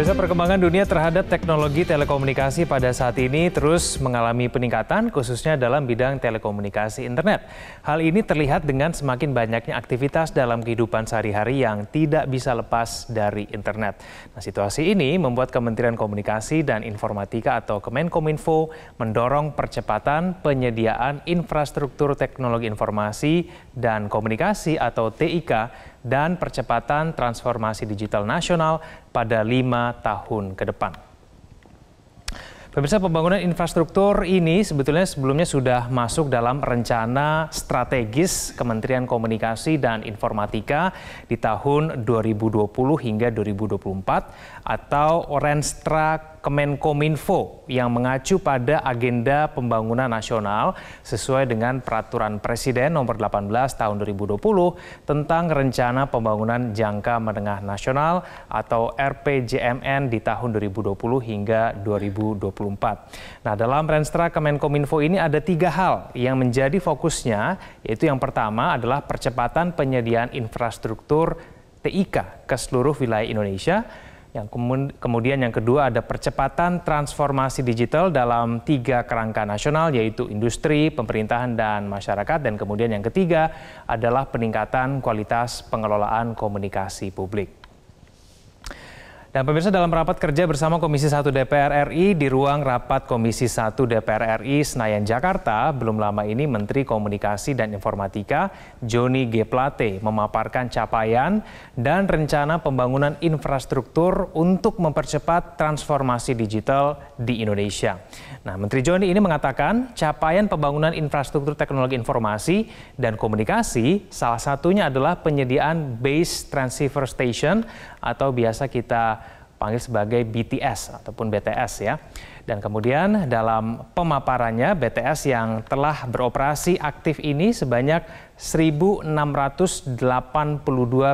Pemirsa perkembangan dunia terhadap teknologi telekomunikasi pada saat ini terus mengalami peningkatan khususnya dalam bidang telekomunikasi internet. Hal ini terlihat dengan semakin banyaknya aktivitas dalam kehidupan sehari-hari yang tidak bisa lepas dari internet. Nah, situasi ini membuat Kementerian Komunikasi dan Informatika atau Kemenkominfo mendorong percepatan penyediaan infrastruktur teknologi informasi dan komunikasi atau TIK dan percepatan transformasi digital nasional pada lima tahun ke depan. Pemirsa pembangunan infrastruktur ini sebetulnya sebelumnya sudah masuk dalam rencana strategis Kementerian Komunikasi dan Informatika di tahun 2020 hingga 2024 atau Orenstra Kemenkominfo yang mengacu pada agenda pembangunan nasional sesuai dengan peraturan Presiden nomor 18 tahun 2020 tentang rencana pembangunan jangka menengah nasional atau RPJMN di tahun 2020 hingga 2024. Nah, dalam Renstra Kemenkominfo ini ada tiga hal yang menjadi fokusnya, yaitu yang pertama adalah percepatan penyediaan infrastruktur TIK ke seluruh wilayah Indonesia, yang kemudian yang kedua ada percepatan transformasi digital dalam tiga kerangka nasional yaitu industri, pemerintahan dan masyarakat dan kemudian yang ketiga adalah peningkatan kualitas pengelolaan komunikasi publik. Dan pemirsa dalam rapat kerja bersama Komisi 1 DPR RI di ruang rapat Komisi 1 DPR RI Senayan Jakarta, belum lama ini Menteri Komunikasi dan Informatika Joni G. Plate memaparkan capaian dan rencana pembangunan infrastruktur untuk mempercepat transformasi digital di Indonesia. Nah, Menteri Joni ini mengatakan capaian pembangunan infrastruktur teknologi informasi dan komunikasi salah satunya adalah penyediaan base transceiver station atau biasa kita panggil sebagai BTS ataupun BTS ya. Dan kemudian dalam pemaparannya BTS yang telah beroperasi aktif ini sebanyak 1.682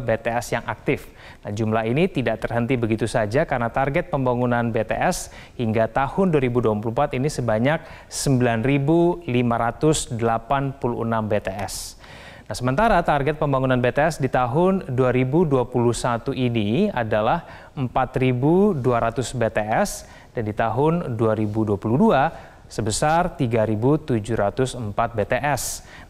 BTS yang aktif. Nah, jumlah ini tidak terhenti begitu saja karena target pembangunan BTS hingga tahun 2024 ini sebanyak 9.586 BTS. Nah, sementara target pembangunan BTS di tahun 2021 ini adalah 4.200 BTS dan di tahun 2022 sebesar 3.704 BTS.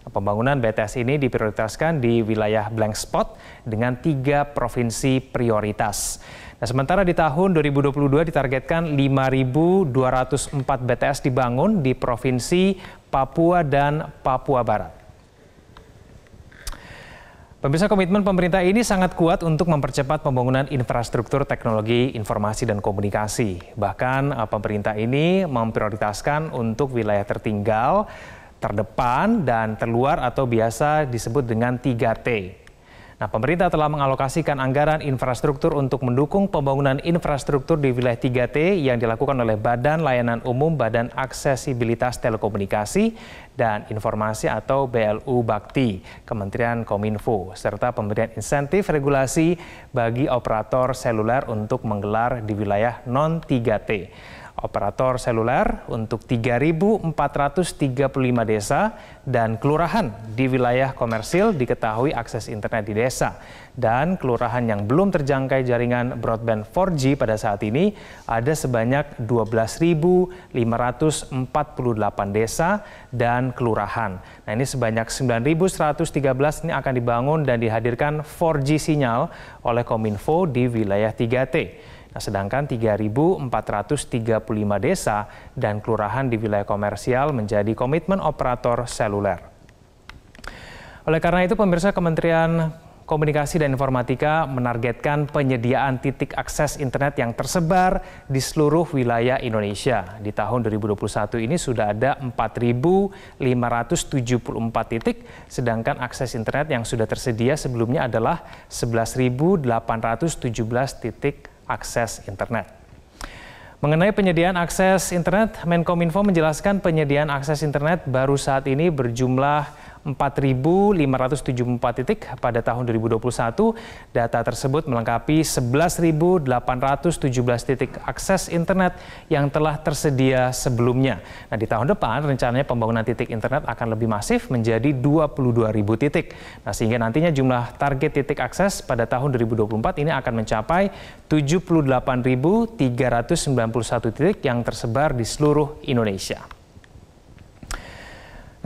Nah, pembangunan BTS ini diprioritaskan di wilayah blank spot dengan tiga provinsi prioritas. Nah, sementara di tahun 2022 ditargetkan 5.204 BTS dibangun di provinsi Papua dan Papua Barat. Pemirsa komitmen pemerintah ini sangat kuat untuk mempercepat pembangunan infrastruktur teknologi informasi dan komunikasi. Bahkan eh, pemerintah ini memprioritaskan untuk wilayah tertinggal, terdepan, dan terluar atau biasa disebut dengan 3T. Nah, pemerintah telah mengalokasikan anggaran infrastruktur untuk mendukung pembangunan infrastruktur di wilayah 3T yang dilakukan oleh Badan Layanan Umum Badan Aksesibilitas Telekomunikasi dan Informasi atau BLU Bakti, Kementerian Kominfo, serta pemberian insentif regulasi bagi operator seluler untuk menggelar di wilayah non 3T operator seluler untuk 3.435 desa dan kelurahan di wilayah komersil diketahui akses internet di desa. Dan kelurahan yang belum terjangkai jaringan broadband 4G pada saat ini ada sebanyak 12.548 desa dan kelurahan. Nah ini sebanyak 9.113 ini akan dibangun dan dihadirkan 4G sinyal oleh Kominfo di wilayah 3T. Nah, sedangkan 3.435 desa dan kelurahan di wilayah komersial menjadi komitmen operator seluler. Oleh karena itu, pemirsa Kementerian Komunikasi dan Informatika menargetkan penyediaan titik akses internet yang tersebar di seluruh wilayah Indonesia. Di tahun 2021 ini sudah ada 4.574 titik, sedangkan akses internet yang sudah tersedia sebelumnya adalah 11.817 titik akses internet. Mengenai penyediaan akses internet, Menkominfo menjelaskan penyediaan akses internet baru saat ini berjumlah 4.574 titik pada tahun 2021. Data tersebut melengkapi 11.817 titik akses internet yang telah tersedia sebelumnya. Nah, di tahun depan rencananya pembangunan titik internet akan lebih masif menjadi 22.000 titik. Nah, sehingga nantinya jumlah target titik akses pada tahun 2024 ini akan mencapai 78.391 titik yang tersebar di seluruh Indonesia.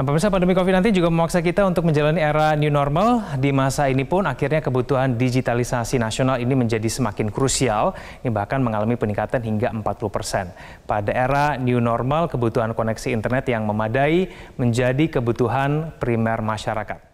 Nah, pemirsa pandemi covid nanti juga memaksa kita untuk menjalani era new normal. Di masa ini pun akhirnya kebutuhan digitalisasi nasional ini menjadi semakin krusial. Ini bahkan mengalami peningkatan hingga 40 persen. Pada era new normal, kebutuhan koneksi internet yang memadai menjadi kebutuhan primer masyarakat.